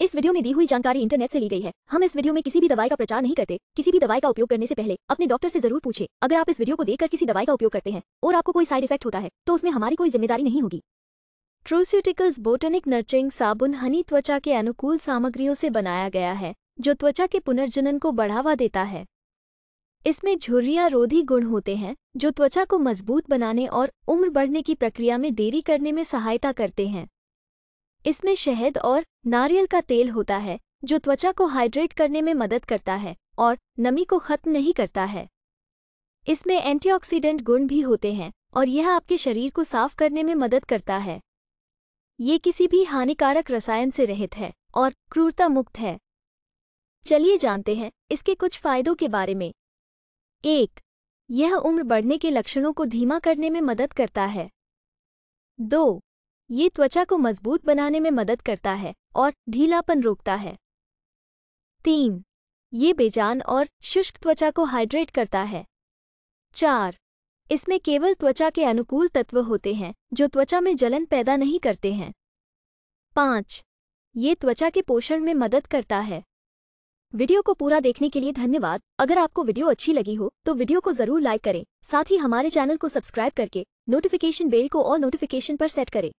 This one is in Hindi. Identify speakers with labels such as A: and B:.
A: इस वीडियो में दी हुई जानकारी इंटरनेट से ली गई है हम इस वीडियो में किसी भी दवाई का प्रचार नहीं करते किसी भी दवाई का उपयोग करने से पहले अपने डॉक्टर से जरूर पूछे अगर आप इस वीडियो को देखकर किसी दवाई का उपयोग करते हैं और आपको कोई साइड इफेक्ट होता है तो उसमें हमारी कोई जिम्मेदारी नहीं होगी ट्रूस्यूटिकल्स बोटेनिक नर्चिंग साबुन हनी त्वचा के अनुकूल सामग्रियों से बनाया गया है जो त्वचा के पुनर्जनन को बढ़ावा देता है इसमें झुर्रिया रोधी गुण होते हैं जो त्वचा को मजबूत बनाने और उम्र बढ़ने की प्रक्रिया में देरी करने में सहायता करते हैं इसमें शहद और नारियल का तेल होता है जो त्वचा को हाइड्रेट करने में मदद करता है और नमी को खत्म नहीं करता है इसमें एंटीऑक्सीडेंट गुण भी होते हैं और यह आपके शरीर को साफ करने में मदद करता है ये किसी भी हानिकारक रसायन से रहित है और क्रूरता मुक्त है चलिए जानते हैं इसके कुछ फायदों के बारे में एक यह उम्र बढ़ने के लक्षणों को धीमा करने में मदद करता है दो ये त्वचा को मजबूत बनाने में मदद करता है और ढीलापन रोकता है तीन ये बेजान और शुष्क त्वचा को हाइड्रेट करता है चार इसमें केवल त्वचा के अनुकूल तत्व होते हैं जो त्वचा में जलन पैदा नहीं करते हैं पाँच ये त्वचा के पोषण में मदद करता है वीडियो को पूरा देखने के लिए धन्यवाद अगर आपको वीडियो अच्छी लगी हो तो वीडियो को जरूर लाइक करें साथ ही हमारे चैनल को सब्सक्राइब करके नोटिफिकेशन बेल को और नोटिफिकेशन पर सेट करें